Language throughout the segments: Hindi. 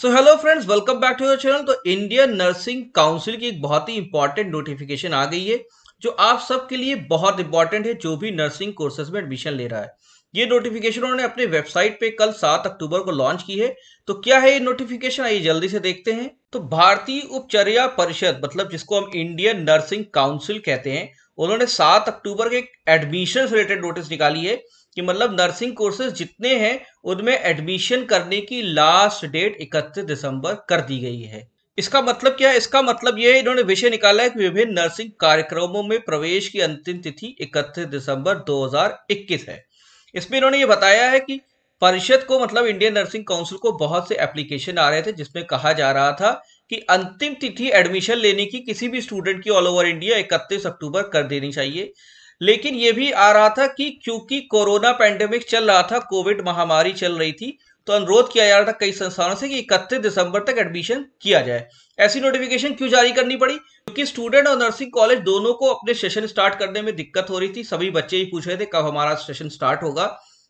so hello friends welcome back to your channel तो इंडियन नर्सिंग काउंसिल की एक बहुत ही इंपॉर्टेंट नोटिफिकेशन आ गई है जो आप सबके लिए बहुत इंपॉर्टेंट है जो भी नर्सिंग कोर्सेज में एडमिशन ले रहा है ये नोटिफिकेशन उन्होंने अपने वेबसाइट पे कल 7 अक्टूबर को लॉन्च की है तो क्या है ये नोटिफिकेशन आइए जल्दी से देखते हैं तो भारतीय उपचर्या परिषद मतलब जिसको हम इंडियन नर्सिंग काउंसिल कहते हैं उन्होंने सात अक्टूबर के एडमिशन से रिलेटेड नोटिस निकाली है कि मतलब नर्सिंग कोर्सेज जितने हैं उनमें एडमिशन करने की लास्ट डेट 31 दिसंबर कर दी गई है इसका मतलब क्या है इसका मतलब यह इन्होंने विषय निकाला है कि विभिन्न नर्सिंग कार्यक्रमों में प्रवेश की अंतिम तिथि 31 दिसंबर 2021 है इसमें इन्होंने ये बताया है कि परिषद को मतलब इंडियन नर्सिंग काउंसिल को बहुत से एप्लीकेशन आ रहे थे जिसमें कहा जा रहा था कि अंतिम तिथि एडमिशन लेने की किसी भी स्टूडेंट की ऑल ओवर इंडिया 31 अक्टूबर कर देनी चाहिए लेकिन ये भी आ रहा था कि क्योंकि कोरोना पैंडेमिक चल रहा था कोविड महामारी चल रही थी तो अनुरोध किया जा रहा था कई संस्थानों से कि इकतीस दिसंबर तक एडमिशन किया जाए ऐसी नोटिफिकेशन क्यों जारी करनी पड़ी क्योंकि स्टूडेंट और नर्सिंग कॉलेज दोनों को अपने सेशन स्टार्ट करने में दिक्कत हो रही थी सभी बच्चे ही पूछ रहे थे कब हमारा सेशन स्टार्ट होगा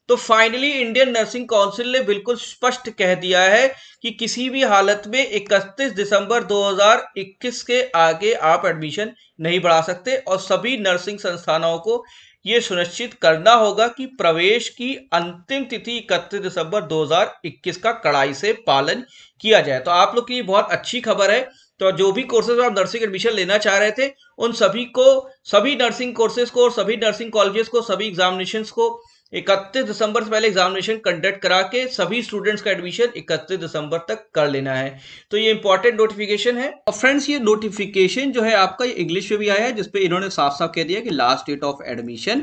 तो फाइनली इंडियन नर्सिंग काउंसिल ने बिल्कुल स्पष्ट कह दिया है कि किसी भी हालत में 31 दिसंबर 2021 के आगे आप एडमिशन नहीं बढ़ा सकते और सभी नर्सिंग संस्थानों को ये सुनिश्चित करना होगा कि प्रवेश की अंतिम तिथि 31 दिसंबर 2021 का कड़ाई से पालन किया जाए तो आप लोग की बहुत अच्छी खबर है तो जो भी कोर्सेज आप नर्सिंग एडमिशन लेना चाह रहे थे उन सभी को सभी नर्सिंग कोर्सेज को सभी नर्सिंग कॉलेजेस को सभी एग्जामिनेशन को इकतीस दिसंबर से पहले एग्जामिनेशन कंडक्ट करा के सभी स्टूडेंट्स का एडमिशन इकतीस दिसंबर तक कर लेना है तो ये इंपॉर्टेंट नोटिफिकेशन है और फ्रेंड्स ये नोटिफिकेशन जो है आपका इंग्लिश में भी आया है जिसपे इन्होंने साफ साफ कह दिया कि last date of admission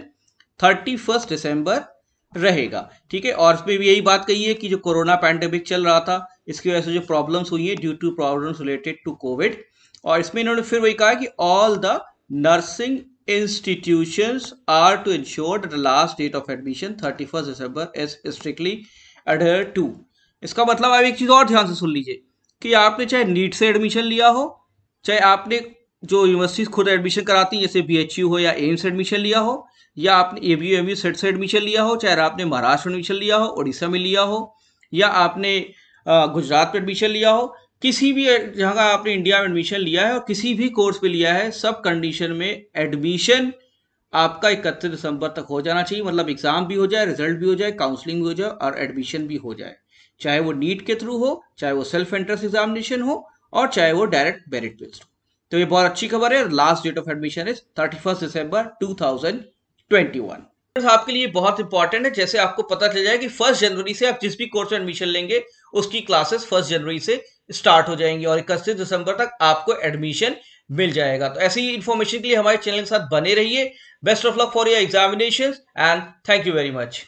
thirty first December रहेगा ठीक है और इसमें भी यही बात कही है कि जो कोरोना पैंडेमिक चल रहा था इसकी वजह से जो प्रॉब्लम्स हुई है due to problems related to Covid और इसमें इन्होंने फिर वही कहा कि all the nursing institutions are to ensure that the last date of admission 31st december is strictly adhered to इसका मतलब आप एक चीज़ और ध्यान से सुन लीजिए कि आपने चाहे नीट से एडमिशन लिया हो चाहे आपने जो यूनिवर्सिटीज़ खुद एडमिशन कराती हैं जैसे बी हो या एम्स एडमिशन लिया हो या आपने A B M U CET से एडमिशन लिया हो चाहे आपने महाराष्ट्र में एडमिशन लिया हो उड़ीसा में लिया हो या आपने गुजरात में एडमिशन लिया हो किसी भी जगह आपने इंडिया में एडमिशन लिया है और किसी भी कोर्स पे लिया है सब कंडीशन में एडमिशन आपका इकतीस दिसंबर तक हो जाना चाहिए मतलब एग्जाम भी हो जाए रिजल्ट भी हो जाए काउंसलिंग भी हो जाए और एडमिशन भी हो जाए चाहे वो नीट के थ्रू हो चाहे वो सेल्फ एंट्रेंस एग्जामिनेशन हो और चाहे वो डायरेक्ट मेरिट के थ्रू तो ये बहुत अच्छी खबर है last date of admission is thirty December to आपके लिए बहुत इंपॉर्टेंट है जैसे आपको पता चल जाए कि फर्स्ट जनवरी से आप जिस भी कोर्स में एडमिशन लेंगे उसकी क्लासेस फर्स्ट जनवरी से स्टार्ट हो जाएंगी और इकतीस दिसंबर तक आपको एडमिशन मिल जाएगा तो ऐसी ही इन्फॉर्मेशन के लिए हमारे चैनल के साथ बने रहिए best of luck for your examination and thank you very much